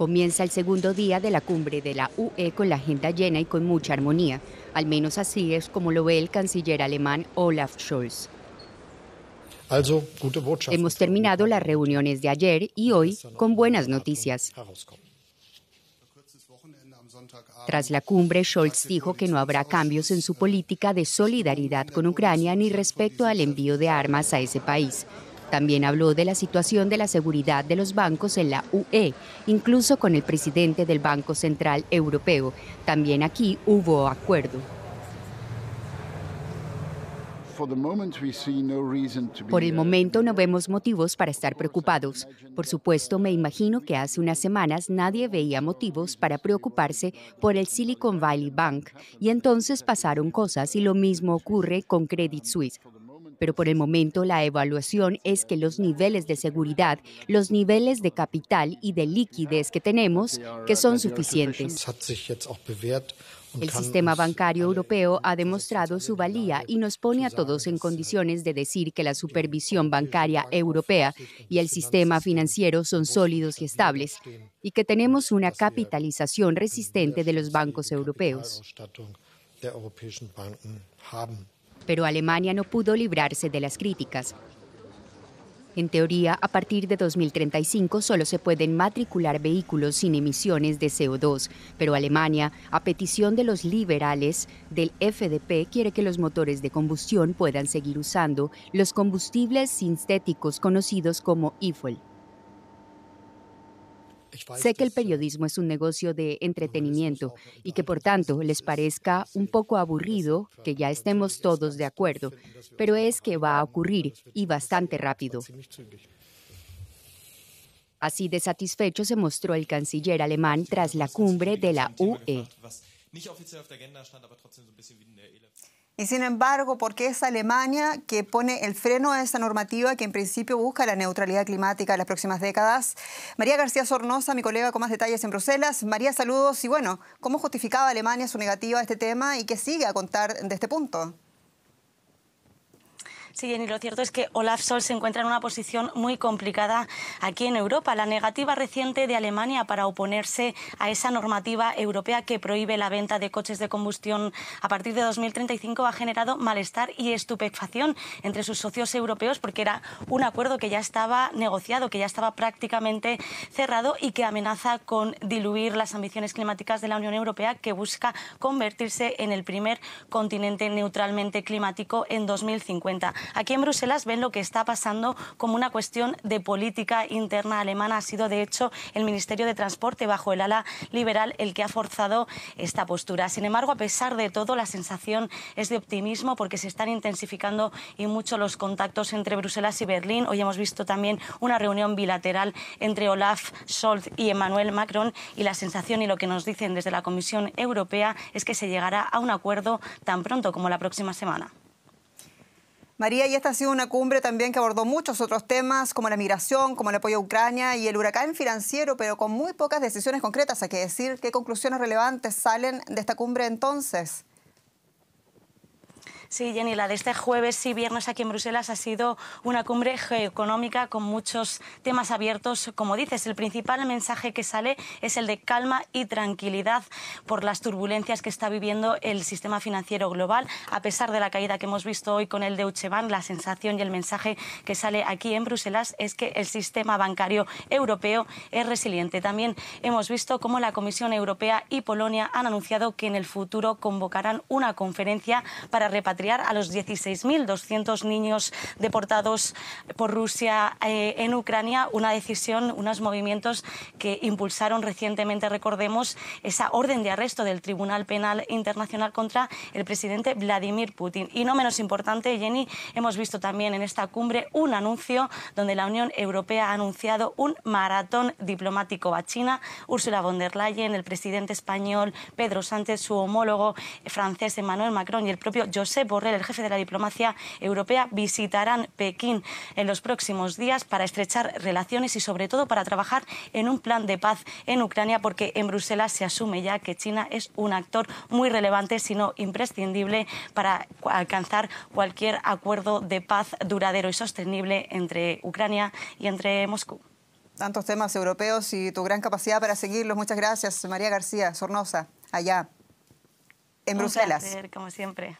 Comienza el segundo día de la cumbre de la UE con la agenda llena y con mucha armonía, al menos así es como lo ve el canciller alemán Olaf Scholz. Hemos terminado las reuniones de ayer y hoy con buenas noticias. Tras la cumbre, Scholz dijo que no habrá cambios en su política de solidaridad con Ucrania ni respecto al envío de armas a ese país. También habló de la situación de la seguridad de los bancos en la UE, incluso con el presidente del Banco Central Europeo. También aquí hubo acuerdo. Por el uh, momento no vemos motivos para estar preocupados. Por supuesto, me imagino que hace unas semanas nadie veía motivos para preocuparse por el Silicon Valley Bank y entonces pasaron cosas y lo mismo ocurre con Credit Suisse pero por el momento la evaluación es que los niveles de seguridad, los niveles de capital y de liquidez que tenemos, que son suficientes. El sistema bancario europeo ha demostrado su valía y nos pone a todos en äh, condiciones de decir que la supervisión bancaria europea y el sistema financiero son sólidos y estables y que tenemos una capitalización resistente de los bancos europeos pero Alemania no pudo librarse de las críticas. En teoría, a partir de 2035 solo se pueden matricular vehículos sin emisiones de CO2, pero Alemania, a petición de los liberales del FDP, quiere que los motores de combustión puedan seguir usando los combustibles sintéticos conocidos como IFOL. Sé que el periodismo es un negocio de entretenimiento y que por tanto les parezca un poco aburrido que ya estemos todos de acuerdo, pero es que va a ocurrir y bastante rápido. Así de satisfecho se mostró el canciller alemán tras la cumbre de la UE. Y sin embargo, ¿por qué es Alemania que pone el freno a esa normativa que en principio busca la neutralidad climática en las próximas décadas. María García Sornosa, mi colega con más detalles en Bruselas. María, saludos. Y bueno, ¿cómo justificaba Alemania su negativa a este tema y qué sigue a contar de este punto? Sí, y lo cierto es que Olaf Sol se encuentra en una posición muy complicada aquí en Europa. La negativa reciente de Alemania para oponerse a esa normativa europea que prohíbe la venta de coches de combustión a partir de 2035 ha generado malestar y estupefacción entre sus socios europeos porque era un acuerdo que ya estaba negociado, que ya estaba prácticamente cerrado y que amenaza con diluir las ambiciones climáticas de la Unión Europea que busca convertirse en el primer continente neutralmente climático en 2050. Aquí en Bruselas ven lo que está pasando como una cuestión de política interna alemana. Ha sido, de hecho, el Ministerio de Transporte bajo el ala liberal el que ha forzado esta postura. Sin embargo, a pesar de todo, la sensación es de optimismo porque se están intensificando y mucho los contactos entre Bruselas y Berlín. Hoy hemos visto también una reunión bilateral entre Olaf Scholz y Emmanuel Macron y la sensación y lo que nos dicen desde la Comisión Europea es que se llegará a un acuerdo tan pronto como la próxima semana. María, y esta ha sido una cumbre también que abordó muchos otros temas, como la migración, como el apoyo a Ucrania y el huracán financiero, pero con muy pocas decisiones concretas, hay que decir. ¿Qué conclusiones relevantes salen de esta cumbre entonces? Sí, Jenny, la de este jueves y viernes aquí en Bruselas ha sido una cumbre económica con muchos temas abiertos. Como dices, el principal mensaje que sale es el de calma y tranquilidad por las turbulencias que está viviendo el sistema financiero global. A pesar de la caída que hemos visto hoy con el Deutsche Bank, la sensación y el mensaje que sale aquí en Bruselas es que el sistema bancario europeo es resiliente. También hemos visto cómo la Comisión Europea y Polonia han anunciado que en el futuro convocarán una conferencia para repatriar a los 16.200 niños deportados por Rusia eh, en Ucrania, una decisión, unos movimientos que impulsaron recientemente, recordemos, esa orden de arresto del Tribunal Penal Internacional contra el presidente Vladimir Putin. Y no menos importante, Jenny, hemos visto también en esta cumbre un anuncio donde la Unión Europea ha anunciado un maratón diplomático a China. Ursula von der Leyen, el presidente español Pedro Sánchez, su homólogo francés Emmanuel Macron y el propio Joseph Borrell, el jefe de la diplomacia europea, visitarán Pekín en los próximos días para estrechar relaciones y sobre todo para trabajar en un plan de paz en Ucrania porque en Bruselas se asume ya que China es un actor muy relevante, sino imprescindible para alcanzar cualquier acuerdo de paz duradero y sostenible entre Ucrania y entre Moscú. Tantos temas europeos y tu gran capacidad para seguirlos. Muchas gracias, María García Sornosa, allá en Bruselas. como siempre.